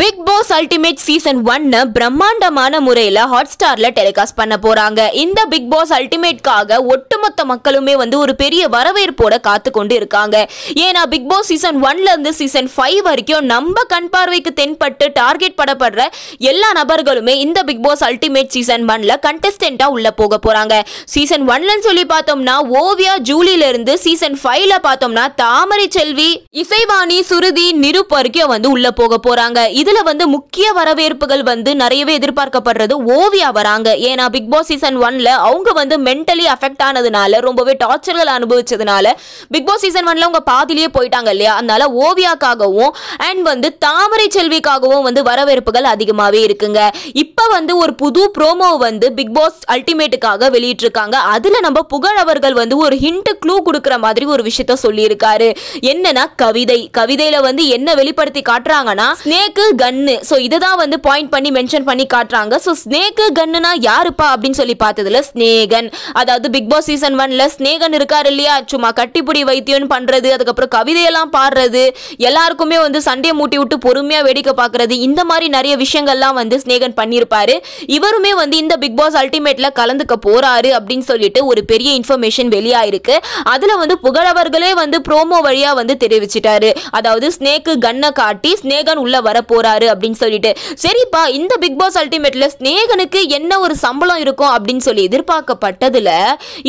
big pass ultimate season ஒன்னு பிரம்மாண்டமான முறையில் ஹாட் ஸ்டார்ல டெலிகாஸ்ட் பண்ண போறாங்க இந்த பிக் பாஸ் அல்டிமேட்காக ஒட்டுமொத்த மக்களுமே வந்து ஒரு பெரிய வரவேற்போட காத்து கொண்டு இருக்காங்க ஏன்னா பிக் பாஸ் சீசன் ஒன்ல இருந்து சீசன் ஃபைவ் வரைக்கும் நம்ம கண் பார்வைக்கு தென்பட்டு டார்கெட் படப்படுற எல்லா நபர்களுமே இந்த பிக் பாஸ் அல்டிமேட் சீசன் ஒன்ல கண்டஸ்டண்டா உள்ள போக போறாங்க சீசன் ஒன்லன்னு சொல்லி பார்த்தோம்னா ஓவியா ஜூலில இருந்து சீசன் ஃபைவ்ல பார்த்தோம்னா தாமரை செல்வி இசைவாணி சுருதி நிருப் வரைக்கும் வந்து உள்ள போக போறாங்க இதுல வந்து முக்கிய வரவேற்புகள் வந்து நிறையவே எதிர்பார்க்கப்படுறது ஓவியா வராங்க ஏன்னா பிக் பாஸ் சீசன் ஒன்ல அவங்க வந்து மென்டலி அஃபெக்ட் ஆனதுனால ரொம்பவே டார்ச்சர்கள் அனுபவிச்சதுனால பிக் பாஸ் சீசன் ஒன்ல அவங்க பாதிலேயே போயிட்டாங்க இல்லையா அதனால ஓவியாக்காகவும் அண்ட் வந்து தாமரை செல்விக்காகவும் வந்து வரவேற்புகள் அதிகமாகவே இருக்குங்க இப்போ வந்து ஒரு புது ப்ரோமோ வந்து பிக் பாஸ் அல்டிமேட்டுக்காக வெளியிட்டிருக்காங்க அதில் நம்ம புகழ் அவர்கள் வந்து ஒரு ஹிண்ட் க்ளூ கொடுக்குற மாதிரி ஒரு விஷயத்த சொல்லியிருக்காரு என்னன்னா கவிதை கவிதையில் வந்து என்ன வெளிப்படுத்தி காட்டுறாங்கன்னா ஸ்னேக்கு கன்னு ஸோ இதை தான் வந்து பாயிண்ட் பண்ணி மென்ஷன் பண்ணி காட்டுறாங்க ஸோ ஸ்னேக்கு கன்னுனா யாருப்பா அப்படின்னு சொல்லி பார்த்ததுல ஸ்னேகன் அதாவது பிக் பாஸ் சீசன் ஒன்ல ஸ்னேகன் இருக்காரு இல்லையா சும்மா கட்டிப்பிடி வைத்தியம்னு பண்ணுறது அதுக்கப்புறம் கவிதையெல்லாம் பாடுறது எல்லாருக்குமே வந்து சண்டையை மூட்டி விட்டு பொறுமையாக வேடிக்கை பார்க்குறது இந்த மாதிரி நிறைய விஷயங்கள்லாம் வந்து ஸ்னேகன் பண்ணியிருப்பாரு இவருமே வந்து இந்த பிக் பாஸ் அல்டிமேட்ல கலந்துக்க போறாரு அப்படின்னு சொல்லிட்டு ஒரு பெரிய இன்ஃபர்மேஷன் வெளியாயிருக்கு அதில் வந்து புகழவர்களே வந்து ப்ரோமோ வழியாக வந்து தெரிவிச்சிட்டாரு அதாவது ஸ்னேக்கு கன்னை காட்டி ஸ்னேகன் உள்ள வரப்போ போறாரு அப்படின்னு சொல்லிட்டு சரிப்பா இந்த பிக் பாஸ் அல்டிமேட்ல ஸ்நேகனுக்கு என்ன ஒரு சம்பளம் இருக்கும் அப்படின்னு சொல்லி எதிர்பார்க்கப்பட்டதுல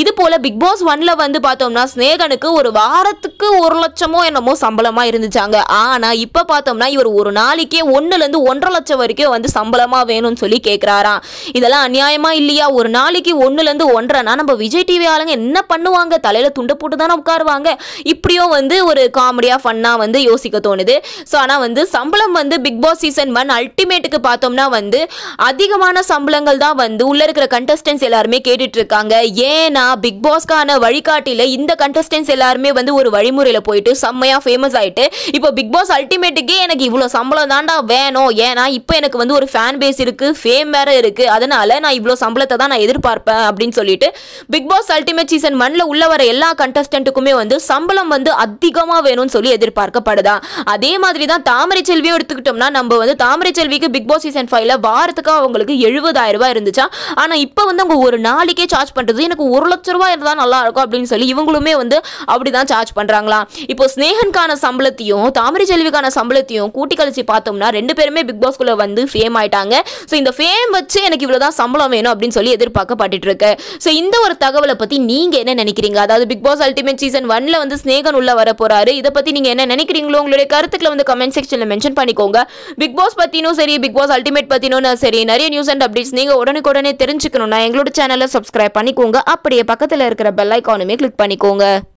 இது போல பிக் பாஸ் ஒன்ல வந்து பார்த்தோம்னா ஸ்னேகனுக்கு ஒரு வாரத்துக்கு ஒரு லட்சமோ என்னமோ சம்பளமா இருந்துச்சாங்க ஆனா இப்ப பார்த்தோம்னா இவர் ஒரு நாளைக்கே ஒன்னுல இருந்து ஒன்றரை லட்சம் வரைக்கும் வந்து சம்பளமா வேணும்னு சொல்லி கேட்கிறாராம் இதெல்லாம் அநியாயமா இல்லையா ஒரு நாளைக்கு ஒன்னுல இருந்து ஒன்றரைனா நம்ம விஜய் டிவி ஆளுங்க என்ன பண்ணுவாங்க தலையில துண்டு போட்டு தானே உட்காருவாங்க இப்படியும் வந்து ஒரு காமெடியா ஃபன்னா வந்து யோசிக்க தோணுது ஸோ ஆனால் வந்து சம்பளம் வந்து big big boss season one அல்டிமேட்டுக்கு பார்த்தோம்னா வந்து அதிகமான சம்பளங்கள் தான் வந்து உள்ள இருக்கிற கண்டஸ்டன்ஸ் எல்லாருமே கேட்டுட்டு இருக்காங்க ஏன்னா பிக் பாஸ்க்கான வழிகாட்டியில் இந்த கண்டஸ்டன்ஸ் எல்லாருமே வந்து ஒரு வழிமுறையில் போயிட்டு செம்மையாக ஃபேமஸ் ஆகிட்டு இப்போ பிக் பாஸ் அல்டிமேட்டுக்கே எனக்கு இவ்வளோ சம்பளம் தாண்டா வேணும் ஏன்னா இப்போ எனக்கு வந்து ஒரு ஃபேன் பேஸ் இருக்குது ஃபேம் வேறு இருக்குது அதனால நான் இவ்வளோ சம்பளத்தை தான் நான் எதிர்பார்ப்பேன் அப்படின்னு சொல்லிட்டு பிக் பாஸ் அல்டிமேட் சீசன் ஒன்ல உள்ள வர எல்லா கண்டஸ்டன்ட்டுக்குமே வந்து சம்பளம் வந்து அதிகமாக வேணும்னு சொல்லி எதிர்பார்க்கப்படுதா அதே மாதிரி தான் தாமரை செல்வியும் எடுத்துக்கிட்டோம்னா பார்த்தோம்னா நம்ம வந்து தாமரை செல்விக்கு பிக் பாஸ் சீசன் ஃபைவ்ல வாரத்துக்கு அவங்களுக்கு எழுபதாயிரம் ரூபாய் இருந்துச்சா ஆனால் இப்போ வந்து அவங்க ஒரு நாளைக்கே சார்ஜ் பண்ணுறது எனக்கு ஒரு லட்சம் ரூபாய் இருந்தால் நல்லா இருக்கும் அப்படின்னு சொல்லி இவங்களுமே வந்து அப்படி தான் சார்ஜ் பண்ணுறாங்களா இப்போ ஸ்னேகனுக்கான சம்பளத்தையும் தாமரை செல்விக்கான சம்பளத்தையும் கூட்டி கழிச்சு பார்த்தோம்னா ரெண்டு பேருமே பிக் பாஸ்குள்ளே வந்து ஃபேம் ஆயிட்டாங்க ஸோ இந்த ஃபேம் வச்சு எனக்கு இவ்வளோ தான் சம்பளம் வேணும் அப்படின்னு சொல்லி எதிர்பார்க்கப்பட்டு இருக்கு ஸோ இந்த ஒரு தகவலை பற்றி நீங்கள் என்ன நினைக்கிறீங்க அதாவது பிக் பாஸ் அல்டிமேட் சீசன் ஒன்ல வந்து ஸ்னேகன் உள்ள வர போறாரு இதை பற்றி நீங்கள் என்ன நினைக்கிறீங்களோ உங்களுடைய கருத்துக்களை வந்து கமெண்ட் செக்ஷனில் மென்ஷன் பண்ணிக்கோங்க பிக் பாஸ் பற்றினும் சரி பிக் பாஸ் அல்டிமேட் பற்றினும் சரி நிறைய நியூஸ் அண்ட் அப்டேட்ஸ் நீங்கள் உடனுக்குடனே தெரிஞ்சுக்கணும்னா எங்களோட சேனலை சப்ஸ்கிரைப் பண்ணிக்கோங்க அப்படியே பக்கத்தில் இருக்கிற பெல் ஐக்கானுமே கிளிக் பண்ணிக்கோங்க